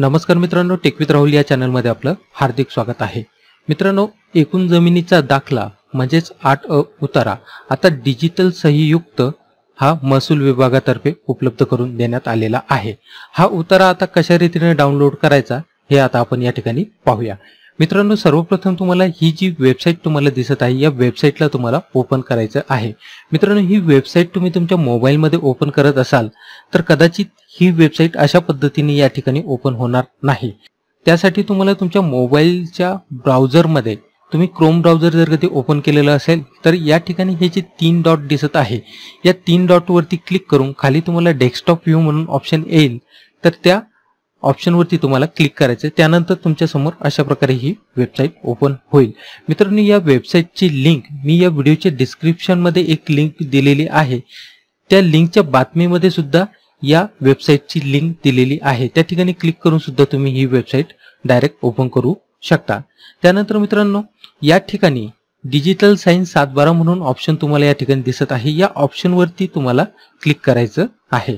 नमस्कार मित्रांनो टेकवित राहुल या चॅनलमध्ये आपलं हार्दिक स्वागत आहे मित्रांनो एकूण जमिनीचा दाखला म्हणजेच आठ अ उतारा आता डिजिटल सहयुक्त हा महसूल विभागातर्फे उपलब्ध करून देण्यात आलेला आहे हा उतारा आता कशा रीतीने डाउनलोड करायचा हे आता आपण या ठिकाणी पाहूया मित्रांनो सर्वप्रथम तुम्हाला ही जी वेबसाईट तुम्हाला दिसत आहे या वेबसाईटला तुम्हाला ओपन करायचं आहे मित्रांनो ही वेबसाईट तुम्ही तुमच्या मोबाईलमध्ये ओपन करत असाल तर कदाचित ही वेबसाईट अशा पद्धतीने या ठिकाणी ओपन होणार नाही त्यासाठी तुम्हाला तुमच्या मोबाईलच्या ब्राउझरमध्ये तुम्ही क्रोम ब्राउझर जर कधी ओपन केलेलं असेल तर या ठिकाणी हे जे तीन डॉट दिसत आहे या तीन डॉटवरती क्लिक करून खाली तुम्हाला डेस्कटॉप व्ह्यू म्हणून ऑप्शन येईल तर त्या ऑप्शनवरती तुम्हाला क्लिक करायचं त्यानंतर तुमच्यासमोर अशा प्रकारे ही वेबसाईट ओपन होईल मित्रांनो या वेबसाईटची लिंक मी या व्हिडिओच्या डिस्क्रिप्शनमध्ये एक लिंक दिलेली आहे त्या लिंकच्या बातमीमध्ये सुद्धा या वेबसाईटची लिंक दिलेली आहे त्या ठिकाणी क्लिक करून सुद्धा तुम्ही ही वेबसाईट डायरेक्ट ओपन करू शकता त्यानंतर मित्रांनो या ठिकाणी डिजिटल सात बारा म्हणून ऑप्शन तुम्हाला या ठिकाणी दिसत आहे या ऑप्शनवरती तुम्हाला क्लिक करायचं आहे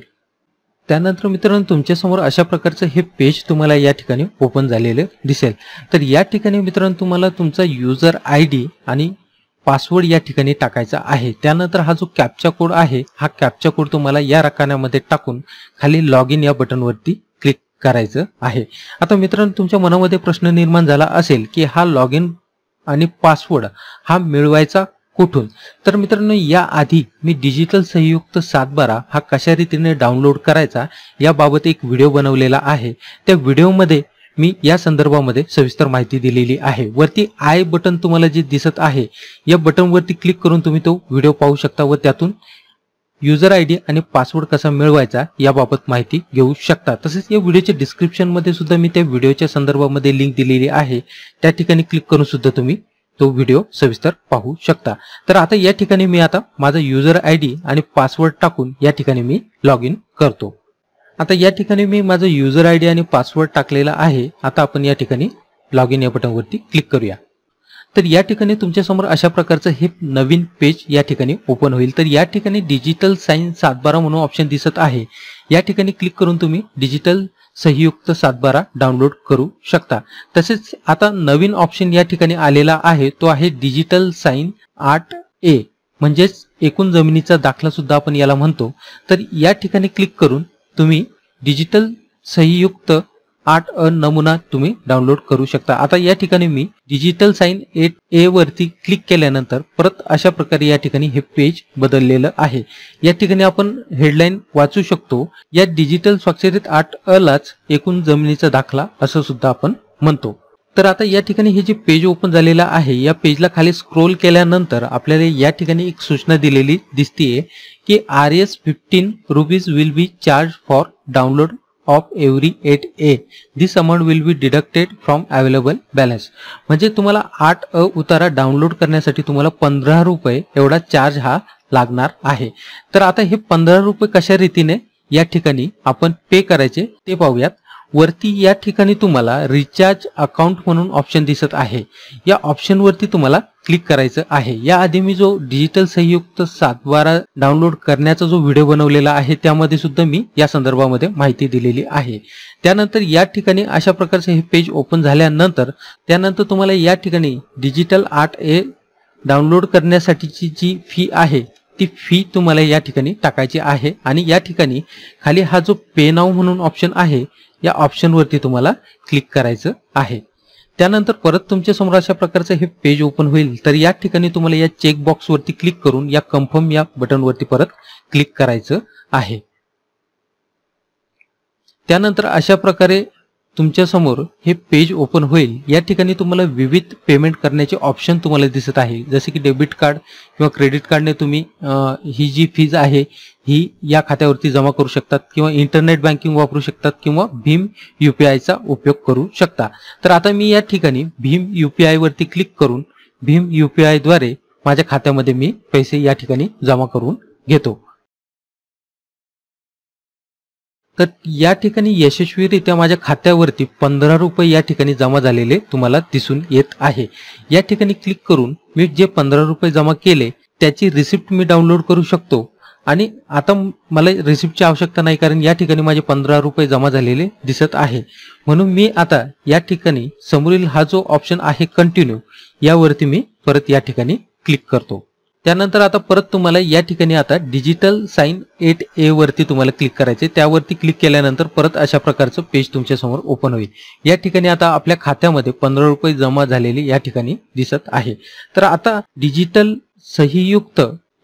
त्यानंतर मित्रांनो तुमच्यासमोर अशा प्रकारचं हे पेज तुम्हाला या ठिकाणी ओपन झालेलं दिसेल तर या ठिकाणी मित्रांनो तुम्हाला तुमचा युजर आय डी आणि पासवर्ड या ठिकाणी टाकायचा आहे त्यानंतर हा जो कॅप्चा कोड आहे हा कॅप्चा कोड तुम्हाला या रकान्यामध्ये टाकून खाली लॉग इन या बटनवरती क्लिक करायचं आहे आता मित्रांनो तुमच्या मनामध्ये प्रश्न निर्माण झाला असेल की हा लॉग इन आणि पासवर्ड हा मिळवायचा कुठून तर मित्रांनो याआधी मी डिजिटल संयुक्त सातबारा हा कशा रीतीने डाउनलोड करायचा याबाबत एक व्हिडिओ बनवलेला आहे त्या व्हिडिओमध्ये मी या संदर्भामध्ये सविस्तर माहिती दिलेली आहे वरती आय बटन तुम्हाला जे दिसत आहे या बटनवरती क्लिक करून तुम्ही तो व्हिडिओ पाहू शकता व त्यातून युजर आय डी आणि पासवर्ड कसा मिळवायचा याबाबत माहिती घेऊ शकता तसेच या व्हिडिओच्या डिस्क्रिप्शनमध्ये सुद्धा मी त्या व्हिडिओच्या संदर्भामध्ये लिंक दिलेली आहे त्या ठिकाणी क्लिक करून सुद्धा तुम्ही तो व्हिडिओ सविस्तर पाहू शकता तर आता या ठिकाणी मी आता माझा युजर आय डी आणि पासवर्ड टाकून या ठिकाणी मी लॉग इन करतो आता या ठिकाणी मी माझं युजर आय डी आणि पासवर्ड टाकलेला आहे आता आपण या ठिकाणी लॉग इन या बटनवरती क्लिक करूया तर या ठिकाणी तुमच्यासमोर अशा प्रकारचं हे नवीन पेज या ठिकाणी ओपन होईल तर या ठिकाणी डिजिटल साईन सातबारा म्हणून ऑप्शन दिसत आहे या ठिकाणी क्लिक करून तुम्ही डिजिटल सात सातबारा डाउनलोड करू शकता तसेच आता नवीन ऑप्शन या ठिकाणी आलेला आहे तो आहे डिजिटल साईन आठ ए म्हणजेच एकूण जमिनीचा दाखला सुद्धा आपण याला म्हणतो तर या ठिकाणी क्लिक करून तुम्ही डिजिटल सहीयुक्त आठ अ नमुना तुम्ही डाउनलोड करू शकता आता या ठिकाणी मी डिजिटल साइन एट ए वरती क्लिक केल्यानंतर परत अशा प्रकारे या ठिकाणी हे पेज बदललेलं आहे या ठिकाणी आपण हेडलाईन वाचू शकतो या डिजिटल स्वाक्षरीत आठ अलाच एकूण जमिनीचा दाखला असं सुद्धा आपण म्हणतो तर आता या ठिकाणी हे जे पेज ओपन झालेलं आहे या पेजला खाली स्क्रोल केल्यानंतर आपल्याला या ठिकाणी एक सूचना दिलेली दिसतीये की R S fifteen rupees will be charge for download of every eight A this amount will be deducted from available balance म्हणजे तुम्हाला आठ अ उतारा डाउनलोड करण्यासाठी तुम्हाला पंधरा रुपये एवढा चार्ज हा लागणार आहे तर आता हे पंधरा रुपये कशा रीतीने या ठिकाणी आपण पे करायचे ते पाहूयात वरती या ठिकाणी तुम्हाला रिचार्ज अकाउंट म्हणून ऑप्शन दिसत आहे या ऑप्शनवरती तुम्हाला क्लिक करायचं आहे याआधी मी जो डिजिटल संयुक्त बारा डाउनलोड करण्याचा जो व्हिडिओ बनवलेला आहे त्यामध्ये सुद्धा मी या संदर्भामध्ये माहिती दिलेली आहे त्यानंतर या ठिकाणी अशा प्रकारचे हे पेज ओपन झाल्यानंतर त्यानंतर तुम्हाला या ठिकाणी डिजिटल आर्ट ए डाउनलोड करण्यासाठीची जी फी आहे ती फी तुम्हाला या ठिकाणी टाकायची आहे आणि या ठिकाणी खाली हा जो पे नाव म्हणून ऑप्शन आहे या ऑप्शन वरती तुम्हाला क्लिक करायचं आहे त्यानंतर परत तुमच्या समोर अशा प्रकारचं हे पेज ओपन होईल तर या ठिकाणी तुम्हाला या चेकबॉक्सवरती क्लिक करून या कन्फर्म या बटनवरती परत क्लिक करायचं आहे त्यानंतर अशा प्रकारे तुमच्या समोर हे पेज ओपन होईल या ठिकाणी तुम्हाला विविध पेमेंट करण्याचे ऑप्शन तुम्हाला दिसत आहे जसे की डेबिट कार्ड किंवा क्रेडिट कार्डने तुम्ही ही जी फीज आहे ही या खात्यावरती जमा करू शकतात किंवा इंटरनेट बँकिंग वापरू शकतात किंवा भीम युपीआयचा उपयोग करू शकता तर आता मी या ठिकाणी भीम यूपीआय वरती क्लिक करून भीम द्वारे माझ्या खात्यामध्ये मी पैसे या ठिकाणी जमा करून घेतो तर या ठिकाणी यशस्वीरित्या माझ्या खात्यावरती पंधरा रुपये या ठिकाणी जमा झालेले तुम्हाला दिसून येत आहे या ठिकाणी क्लिक करून मी जे पंधरा रुपये जमा केले त्याची रिसिप्ट मी डाउनलोड करू शकतो आणि आता मला रिसिप्टची आवश्यकता नाही कारण या ठिकाणी माझे पंधरा रुपये जमा झालेले दिसत आहे म्हणून मी आता या ठिकाणी समोरील हा जो ऑप्शन आहे कंटिन्यू यावरती मी परत या ठिकाणी क्लिक करतो त्यानंतर आता परत तुम्हाला या ठिकाणी आता डिजिटल साईन एट ए वरती तुम्हाला क्लिक करायचे त्यावरती क्लिक केल्यानंतर परत अशा प्रकारचं पेज तुमच्या समोर ओपन होईल या ठिकाणी आता आपल्या खात्यामध्ये पंधरा रुपये जमा झालेले या ठिकाणी दिसत आहे तर आता डिजिटल सहीयुक्त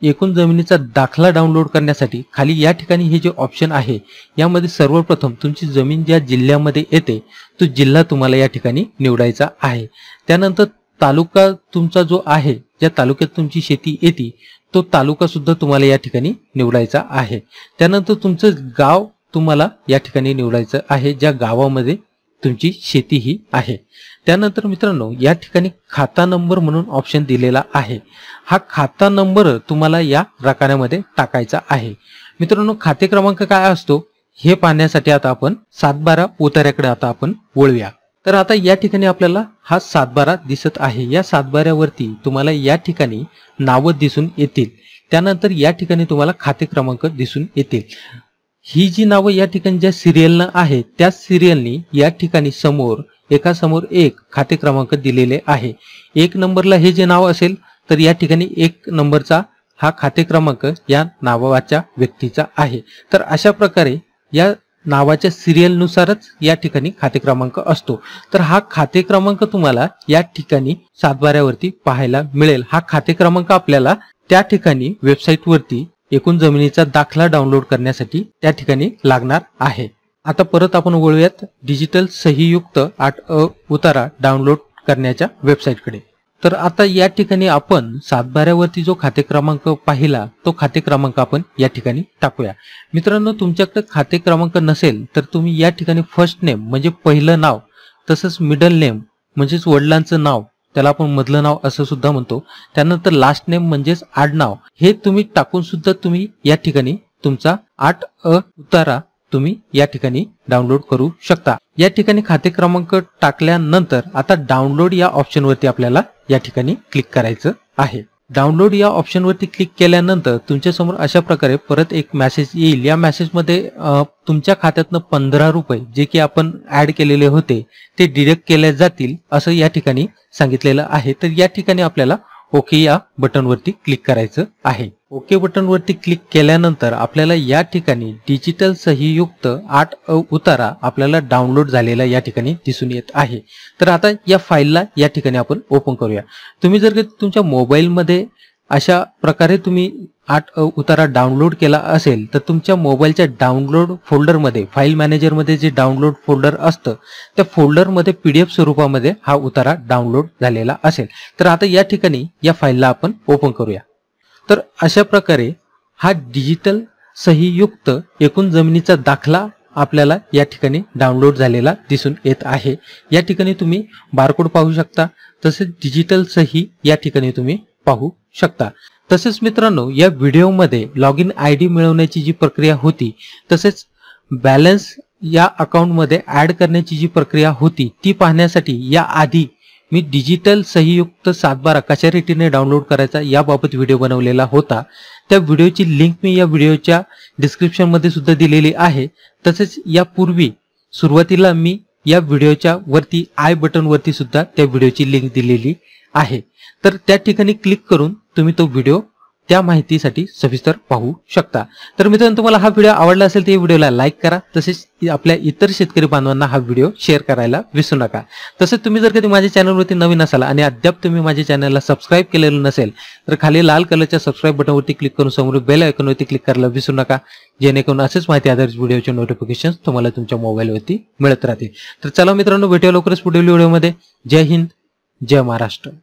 एकूण जमिनीचा दाखला डाउनलोड करण्यासाठी खाली या ठिकाणी हे जे ऑप्शन आहे यामध्ये सर्वप्रथम तुमची जमीन ज्या जिल्ह्यामध्ये येते तो जिल्हा तुम्हाला या ठिकाणी निवडायचा आहे त्यानंतर तालुका तुमचा जो आहे ज्या तालुक्यात तुमची शेती येते तो तालुका सुद्धा तुम्हाला या ठिकाणी निवडायचा आहे त्यानंतर तुमचं गाव तुम्हाला या ठिकाणी निवडायचं आहे ज्या गावामध्ये तुमची शेती ही आहे त्यानंतर मित्रांनो या ठिकाणी खाता नंबर म्हणून ऑप्शन दिलेला आहे हा खाता नंबर तुम्हाला या रकान्यामध्ये टाकायचा आहे मित्रांनो खाते क्रमांक काय असतो हे पाहण्यासाठी आता आपण सातबारा उतार्याकडे आता आपण वळूया तर आता या ठिकाणी आपल्याला हा सातबारा दिसत आहे या सातबाऱ्यावरती तुम्हाला या ठिकाणी नावं दिसून येतील त्यानंतर या ठिकाणी तुम्हाला खाते क्रमांक दिसून येतील ही जी नावं या ठिकाणी ज्या सिरियलनं आहे त्या सिरियलनी या ठिकाणी समोर एकासमोर एक खाते क्रमांक दिलेले आहे एक नंबरला हे जे नाव असेल तर या ठिकाणी एक नंबरचा हा खाते क्रमांक या नावाच्या व्यक्तीचा आहे तर अशा प्रकारे या नावाच्या सिरियलनुसारच या ठिकाणी खाते क्रमांक असतो तर हा खाते क्रमांक तुम्हाला या ठिकाणी सातबाऱ्यावरती पाहायला मिळेल हा खाते क्रमांक आपल्याला त्या ठिकाणी वेबसाईटवरती एकूण जमिनीचा दाखला डाउनलोड करण्यासाठी त्या ठिकाणी लागणार आहे आता परत आपण वळूयात डिजिटल सहीयुक्त आठ अ उतारा डाउनलोड करण्याच्या वेबसाईटकडे तर आता या ठिकाणी आपण सातबाऱ्यावरती जो खाते क्रमांक पाहिला तो खाते क्रमांक आपण या ठिकाणी टाकूया मित्रांनो तुमच्याकडे खाते क्रमांक नसेल तर तुम्ही या ठिकाणी फर्स्ट नेम म्हणजे पहिलं नाव तसंच मिडल नेम म्हणजेच वडिलांचं नाव त्याला आपण मधलं नाव असं सुद्धा म्हणतो त्यानंतर लास्ट नेम म्हणजेच आडनाव हे तुम्ही टाकून सुद्धा तुम्ही या ठिकाणी तुमचा आठ अ उतारा तुम्ही या ठिकाणी डाउनलोड करू शकता या ठिकाणी खाते क्रमांक टाकल्यानंतर आता डाउनलोड या ऑप्शनवरती आपल्याला या ठिकाणी क्लिक करायचं आहे डाउनलोड या ऑप्शनवरती क्लिक केल्यानंतर तुमच्यासमोर अशा प्रकारे परत एक मेसेज येईल या मेसेजमध्ये तुमच्या खात्यातनं पंधरा रुपये जे की आपण ऍड केलेले होते ते डिडक्ट केले जातील असं या ठिकाणी सांगितलेलं आहे तर या ठिकाणी आपल्याला ओके या बटनवरती क्लिक करायचं आहे ओके बटनवरती क्लिक केल्यानंतर आपल्याला या ठिकाणी डिजिटल सहीयुक्त आठ उतारा आपल्याला डाउनलोड झालेला या ठिकाणी दिसून येत आहे तर आता या फाईलला या ठिकाणी आपण ओपन करूया तुम्ही जर तुमच्या मोबाईलमध्ये अशा प्रकारे तुम्ही आठ उतारा डाउनलोड केला असेल तर तुमच्या मोबाईलच्या डाउनलोड फोल्डरमध्ये फाईल मॅनेजरमध्ये जे डाउनलोड फोल्डर असतं त्या फोल्डरमध्ये पी डी एफ स्वरूपामध्ये हा उतारा डाउनलोड झालेला असेल तर आता या ठिकाणी या फाईलला आपण ओपन करूया तर अशा प्रकारे हा डिजिटल सहीयुक्त एकूण जमिनीचा दाखला आपल्याला या ठिकाणी डाउनलोड झालेला दिसून येत आहे या ठिकाणी तुम्ही बारकोड पाहू शकता तसेच डिजिटल सही या ठिकाणी तुम्ही पाहू शकता तसेच मित्रांनो या व्हिडिओमध्ये लॉग इन आय डी मिळवण्याची जी प्रक्रिया होती तसेच बॅलन्स या अकाउंटमध्ये ॲड करण्याची जी प्रक्रिया होती ती पाहण्यासाठी या आधी मी डिजिटल संयुक्त सातबारा कशा रीतीने डाउनलोड करायचा याबाबत व्हिडिओ बनवलेला होता त्या व्हिडिओची लिंक मी या व्हिडिओच्या डिस्क्रिप्शनमध्ये सुद्धा दिलेली आहे तसेच यापूर्वी सुरुवातीला मी या व्हिडिओच्या वरती आय बटनवरती सुद्धा त्या व्हिडिओची लिंक दिलेली आहे तर त्या ठिकाणी क्लिक करून तुम्ही तो व्हिडिओ त्या माहितीसाठी सविस्तर पाहू शकता तर मित्रांनो तुम्हाला हा व्हिडिओ आवडला असेल तर व्हिडिओला लाईक करा तसेच आपल्या इतर शेतकरी बांधवांना हा व्हिडिओ शेअर करायला विसरू नका तसेच तुम्ही जर कधी माझ्या चॅनलवरती नवीन असाल आणि अद्याप तुम्ही माझ्या चॅनलला सबस्क्राईब केलेलं नसेल तर खाली लाल कलरच्या सबस्क्राईब बटनवरती क्लिक करून समोर बेल आयकॉनवरती क्लिक करायला विसरू नका जेणेकरून असेच माहिती आधारित व्हिडिओचे नोटिफिकेशन तुम्हाला तुमच्या मोबाईलवरती मिळत राहतील तर चला मित्रांनो भेटूया लवकरच पुढील व्हिडिओमध्ये जय हिंद जय महाराष्ट्र